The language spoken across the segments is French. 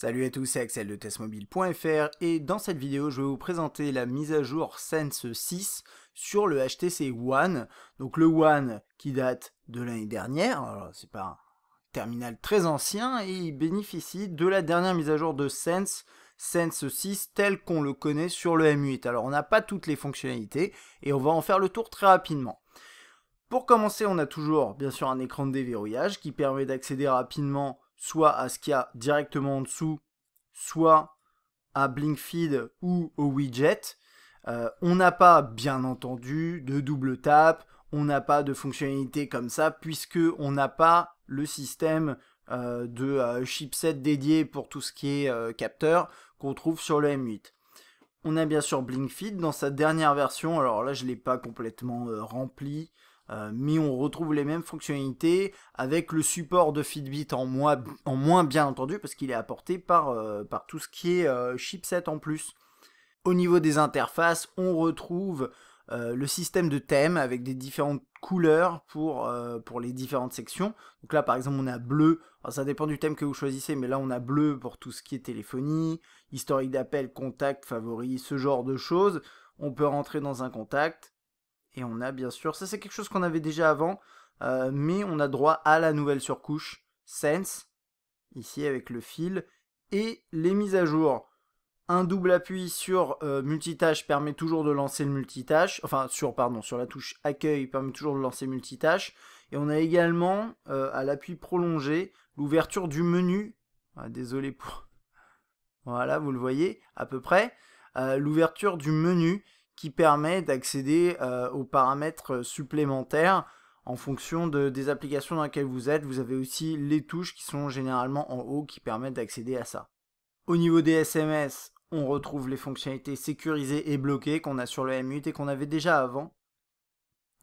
Salut à tous, c'est Axel de testmobile.fr et dans cette vidéo je vais vous présenter la mise à jour Sense 6 sur le HTC One. Donc le One qui date de l'année dernière, c'est pas un terminal très ancien et il bénéficie de la dernière mise à jour de Sense, Sense 6 tel qu'on le connaît sur le M8. Alors on n'a pas toutes les fonctionnalités et on va en faire le tour très rapidement. Pour commencer on a toujours bien sûr un écran de déverrouillage qui permet d'accéder rapidement soit à ce qu'il y a directement en dessous, soit à Blinkfeed ou au widget. Euh, on n'a pas, bien entendu, de double tap, on n'a pas de fonctionnalité comme ça, puisque on n'a pas le système euh, de euh, chipset dédié pour tout ce qui est capteur qu'on trouve sur le M8. On a bien sûr Blinkfeed dans sa dernière version, alors là je ne l'ai pas complètement rempli, euh, mais on retrouve les mêmes fonctionnalités avec le support de Fitbit en moins, en moins bien entendu parce qu'il est apporté par, euh, tout ce qui est euh, chipset en plus. Au niveau des interfaces, on retrouve le système de thème avec des différentes couleurs pour, les différentes sections. Donc là par exemple on a bleu, ça dépend du thème que vous choisissez, mais là on a bleu pour tout ce qui est téléphonie, historique d'appel, contact, favoris, ce genre de choses. On peut rentrer dans un contact, et on a bien sûr, ça c'est quelque chose qu'on avait déjà avant, euh, mais on a droit à la nouvelle surcouche Sense, ici avec le fil, et les mises à jour. Un double appui sur euh, multitâche permet toujours de lancer le multitâche, enfin sur, pardon, sur la touche accueil permet toujours de lancer multitâche. Et on a également euh, à l'appui prolongé l'ouverture du menu. Ah, désolé pour... Voilà, vous le voyez à peu près. l'ouverture du menu qui permet d'accéder euh, aux paramètres euh, supplémentaires en fonction des applications dans lesquelles vous êtes. Vous avez aussi les touches qui sont généralement en haut qui permettent d'accéder à ça. Au niveau des SMS, on retrouve les fonctionnalités sécurisées et bloquées qu'on a sur le M8 et qu'on avait déjà avant.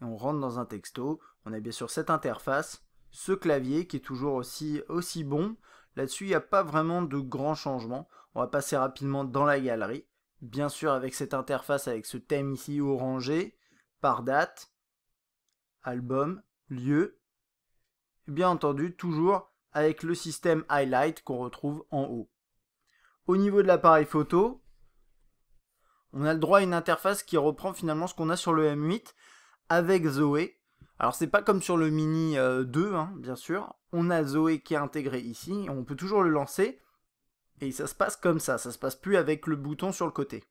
On rentre dans un texto, on a bien sûr cette interface, ce clavier qui est toujours aussi, aussi bon. Là-dessus, il n'y a pas vraiment de grands changements. On va passer rapidement dans la galerie bien sûr avec cette interface, avec ce thème ici orangé, par date, album, lieu, bien entendu toujours avec le système highlight qu'on retrouve en haut. Au niveau de l'appareil photo, on a le droit à une interface qui reprend finalement ce qu'on a sur le M8 avec Zoé. Alors c'est pas comme sur le Mini 2, euh, hein, bien sûr. On a Zoé qui est intégré ici, on peut toujours le lancer. Et ça se passe comme ça, ça se passe plus avec le bouton sur le côté.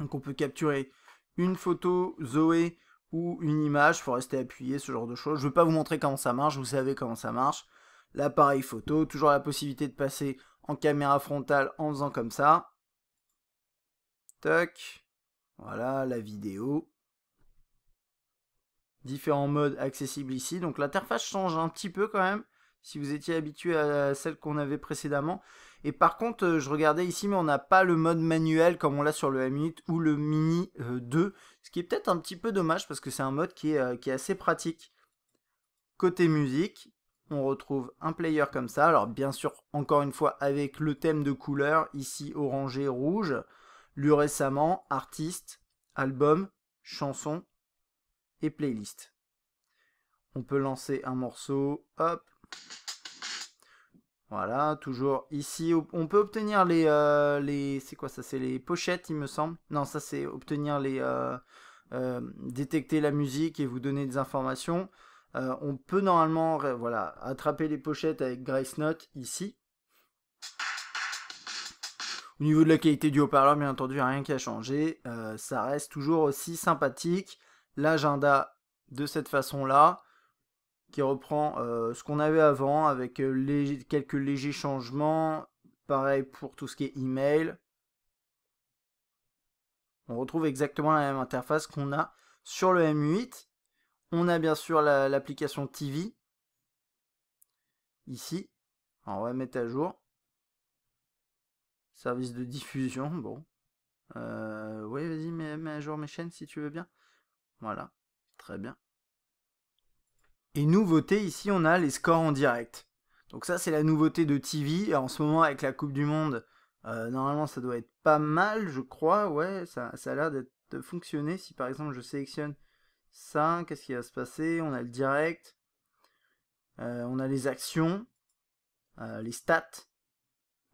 Donc on peut capturer une photo Zoé ou une image, il faut rester appuyé, ce genre de choses. Je ne vais pas vous montrer comment ça marche, vous savez comment ça marche. L'appareil photo, toujours la possibilité de passer en caméra frontale en faisant comme ça. Tac. Voilà, la vidéo. Différents modes accessibles ici. Donc l'interface change un petit peu quand même si vous étiez habitué à celle qu'on avait précédemment. Et par contre, euh, je regardais ici, mais on n'a pas le mode manuel comme on l'a sur le M8 ou le Mini 2, euh, ce qui est peut-être un petit peu dommage parce que c'est un mode qui est, euh, qui est assez pratique. Côté musique, on retrouve un player comme ça. Alors bien sûr, encore une fois, avec le thème de couleur, ici orangé, rouge. Lu récemment, artiste, album, chanson et playlist. On peut lancer un morceau, hop, voilà, toujours ici, on peut obtenir euh, les... c'est quoi ça C'est les pochettes, il me semble. Non, ça c'est obtenir les... Euh, euh, détecter la musique et vous donner des informations. on peut normalement voilà, attraper les pochettes avec Grace Note ici. Au niveau de la qualité du haut-parleur, bien entendu, rien qui a changé. ça reste toujours aussi sympathique. L'agenda de cette façon-là qui reprend euh, ce qu'on avait avant avec euh, quelques légers changements. Pareil pour tout ce qui est email. On retrouve exactement la même interface qu'on a sur le M8. On a bien sûr l'application TV ici. on va mettre à jour. Service de diffusion, bon. Euh, oui, vas-y, mets à jour mes chaînes si tu veux bien. Voilà, très bien. Et nouveauté, ici on a les scores en direct. Donc ça c'est la nouveauté de TV. en ce moment avec la Coupe du Monde, euh, normalement ça doit être pas mal je crois. Ouais, ça, ça a l'air de fonctionner. Si par exemple je sélectionne ça, qu'est-ce qui va se passer On a le direct. Euh, on a les actions. Euh, les stats.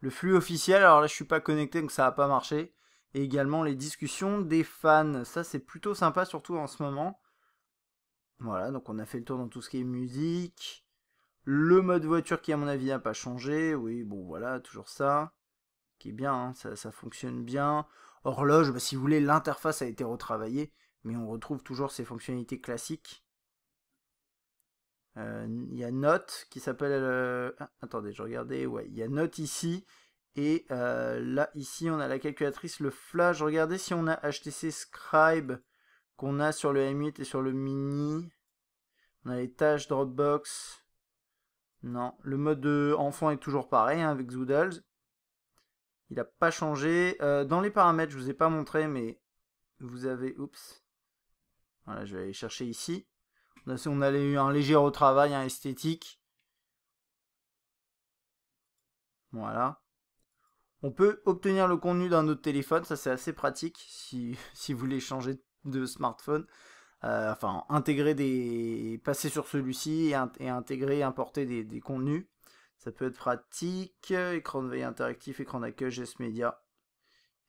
Le flux officiel, alors là je suis pas connecté donc ça va pas marché. Et également les discussions des fans. Ça c'est plutôt sympa surtout en ce moment. Voilà, donc on a fait le tour dans tout ce qui est musique. Le mode voiture qui, à mon avis, n'a pas changé. Oui, bon, voilà, toujours ça. Qui est bien, hein, ça, ça, fonctionne bien. Horloge, bah, si vous voulez, l'interface a été retravaillée. Mais on retrouve toujours ces fonctionnalités classiques. Euh, il y a Note qui s'appelle... Euh, ah, attendez, je regardais. Ouais, il y a Note ici. Et euh, là, ici, on a la calculatrice, le flash. Regardez si on a HTC Scribe qu'on a sur le M8 et sur le Mini. On a les tâches Dropbox. Non, le mode enfant est toujours pareil hein, avec Zoodles. Il n'a pas changé. Euh, dans les paramètres, je ne vous ai pas montré, mais vous avez... Oups. Voilà, je vais aller chercher ici. On a, eu un léger retravail un hein, esthétique. Voilà. On peut obtenir le contenu d'un autre téléphone, ça c'est assez pratique si, si vous voulez changer de de smartphone. Euh, enfin, intégrer des. passer sur celui-ci et, intégrer, importer des, contenus. Ça peut être pratique. Écran de veille interactif, écran d'accueil, geste média.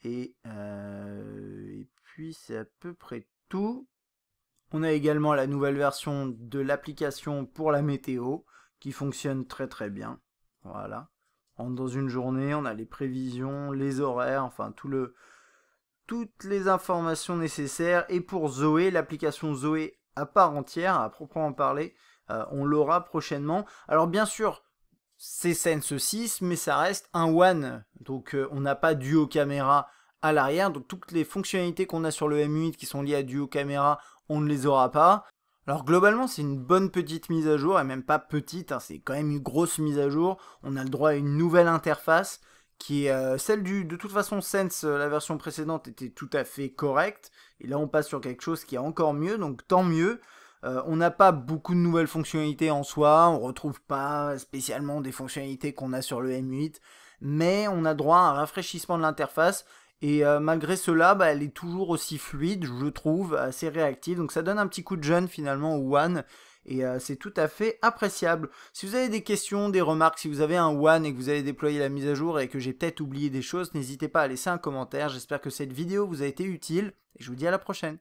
Et, euh, et puis, c'est à peu près tout. On a également la nouvelle version de l'application pour la météo qui fonctionne très très bien. Voilà. Dans une journée, on a les prévisions, les horaires, enfin tout le, toutes les informations nécessaires. Et pour Zoé, l'application Zoé à part entière, à proprement parler, euh, on l'aura prochainement. Alors bien sûr, c'est Sense 6, mais ça reste un One. Donc euh, on n'a pas duo caméra à l'arrière. Donc toutes les fonctionnalités qu'on a sur le M8 qui sont liées à duo caméra, on ne les aura pas. Alors globalement, c'est une bonne petite mise à jour, et même pas petite, hein, c'est quand même une grosse mise à jour. On a le droit à une nouvelle interface qui est euh, celle du de toute façon Sense euh, la version précédente était tout à fait correcte et là on passe sur quelque chose qui est encore mieux donc tant mieux euh, on n'a pas beaucoup de nouvelles fonctionnalités en soi on retrouve pas spécialement des fonctionnalités qu'on a sur le M8 mais on a droit à un rafraîchissement de l'interface et malgré cela bah, elle est toujours aussi fluide je trouve assez réactive donc ça donne un petit coup de jeune finalement au One et euh, c'est tout à fait appréciable. Si vous avez des questions, des remarques, si vous avez un one et que vous avez déployé la mise à jour et que j'ai peut-être oublié des choses, n'hésitez pas à laisser un commentaire. J'espère que cette vidéo vous a été utile et je vous dis à la prochaine.